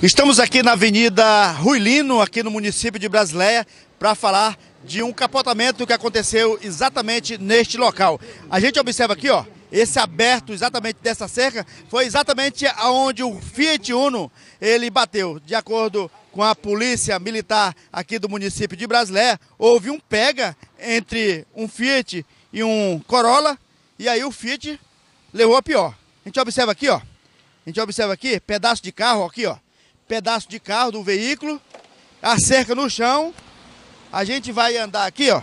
Estamos aqui na Avenida Rui Lino, aqui no município de Brasileia, para falar de um capotamento que aconteceu exatamente neste local. A gente observa aqui, ó, esse aberto exatamente dessa cerca foi exatamente aonde o Fiat Uno ele bateu. De acordo com a polícia militar aqui do município de Brasileia, houve um pega entre um Fiat e um Corolla e aí o Fiat levou a pior. A gente observa aqui, ó. A gente observa aqui, pedaço de carro aqui, ó pedaço de carro do veículo, a cerca no chão. A gente vai andar aqui, ó.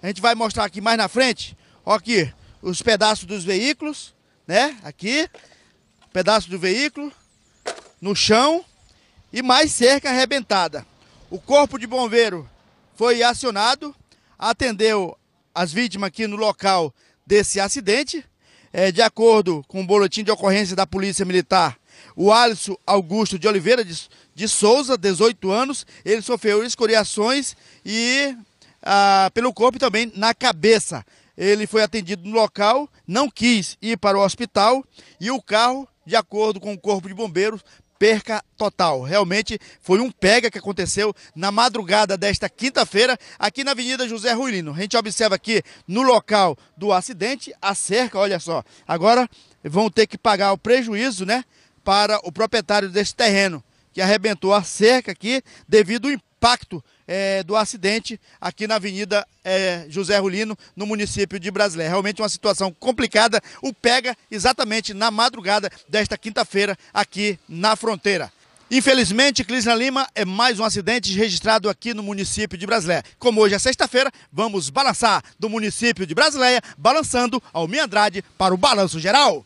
A gente vai mostrar aqui mais na frente, ó aqui, os pedaços dos veículos, né? Aqui, pedaço do veículo, no chão e mais cerca arrebentada. O corpo de bombeiro foi acionado, atendeu as vítimas aqui no local desse acidente. É, de acordo com o boletim de ocorrência da Polícia Militar, o Alisson Augusto de Oliveira de, de Souza, 18 anos, ele sofreu escoriações e ah, pelo corpo e também na cabeça. Ele foi atendido no local, não quis ir para o hospital e o carro, de acordo com o corpo de bombeiros, perca total. Realmente foi um pega que aconteceu na madrugada desta quinta-feira aqui na Avenida José Ruilino. A gente observa aqui no local do acidente a cerca, olha só. Agora vão ter que pagar o prejuízo, né? para o proprietário desse terreno, que arrebentou a cerca aqui devido ao impacto é, do acidente aqui na Avenida é, José Rulino, no município de Brasileira. É realmente uma situação complicada, o pega exatamente na madrugada desta quinta-feira aqui na fronteira. Infelizmente, Clisna Lima, é mais um acidente registrado aqui no município de Brasileia. Como hoje é sexta-feira, vamos balançar do município de Brasileia, balançando ao Minha Andrade para o Balanço Geral.